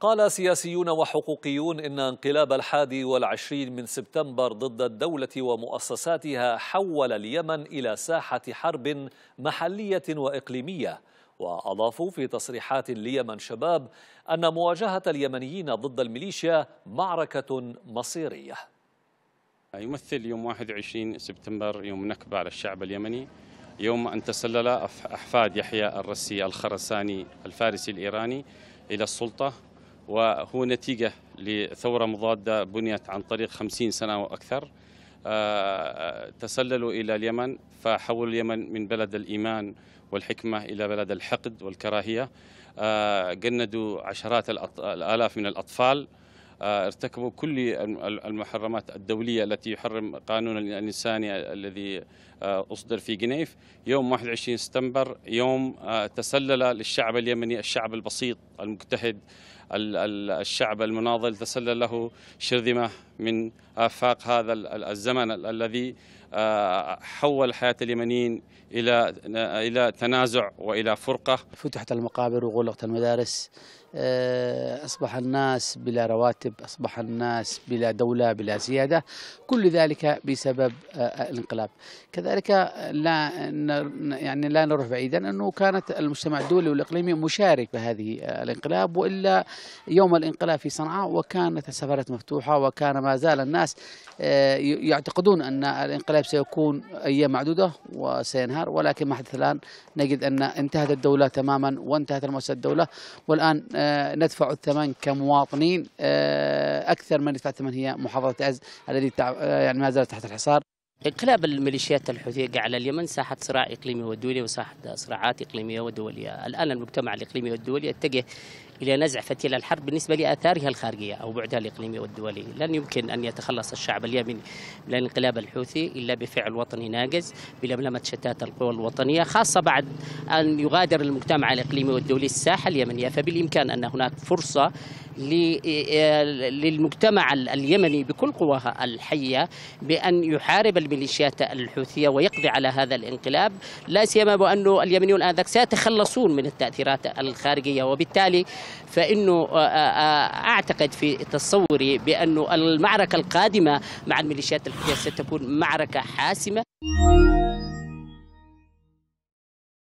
قال سياسيون وحقوقيون إن انقلاب الحادي والعشرين من سبتمبر ضد الدولة ومؤسساتها حول اليمن إلى ساحة حرب محلية وإقليمية وأضافوا في تصريحات ليمن شباب أن مواجهة اليمنيين ضد الميليشيا معركة مصيرية يمثل يوم 21 سبتمبر يوم نكبة على الشعب اليمني يوم أن تسلل أحفاد يحيى الرسي الخرساني الفارسي الإيراني إلى السلطة وهو نتيجة لثورة مضادة بنيت عن طريق 50 سنة وأكثر آه، آه، تسللوا إلى اليمن فحولوا اليمن من بلد الإيمان والحكمة إلى بلد الحقد والكراهية آه، جندوا عشرات الآلاف من الأطفال ارتكبوا كل المحرمات الدولية التي يحرم قانون الإنساني الذي أصدر في جنيف يوم 21 سبتمبر يوم تسلل للشعب اليمني الشعب البسيط المجتهد الشعب المناضل تسلل له شرذمة من آفاق هذا الزمن الذي آه، حول حياة اليمنيين إلى إلى تنازع وإلى فرقة فتحت المقابر وغلقت المدارس آه، أصبح الناس بلا رواتب أصبح الناس بلا دولة بلا سيادة كل ذلك بسبب آه، الانقلاب كذلك لا يعني لا نروح بعيدا أنه كانت المجتمع الدولي والإقليمي مشارك بهذه الانقلاب وإلا يوم الانقلاب في صنعاء وكانت السفارات مفتوحة وكان ما زال الناس آه، يعتقدون أن الانقلاب سيكون أيام معدودة وسينهار ولكن ما حدث الآن نجد أن انتهت الدولة تماما وانتهت المؤسسة الدولة والآن آه، ندفع الثمن كمواطنين آه، أكثر من يدفع الثمن هي محافظة عز الذي يعني ما زالت تحت الحصار انقلاب الميليشيات الحوثية على اليمن ساحة صراع إقليمي ودولي وساحة صراعات إقليمية ودولية الآن المجتمع الإقليمي والدولي يتجه إلى نزع فتيل الحرب بالنسبة لآثارها الخارجية أو بعدها الإقليمي والدولي لن يمكن أن يتخلص الشعب اليمني من الانقلاب الحوثي إلا بفعل وطني ناجز بلملمة شتات القوى الوطنية خاصة بعد أن يغادر المجتمع الإقليمي والدولي الساحة اليمنية فبالإمكان أن هناك فرصة إيه، للمجتمع اليمني بكل قواها الحية بأن يحارب الميليشيات الحوثية ويقضي على هذا الانقلاب لا سيما بأن اليمنيون آنذاك سيتخلصون من التأثيرات الخارجية وبالتالي فإنه آه، آه، آه، أعتقد في تصوري بأن المعركة القادمة مع الميليشيات الحوثية ستكون معركة حاسمة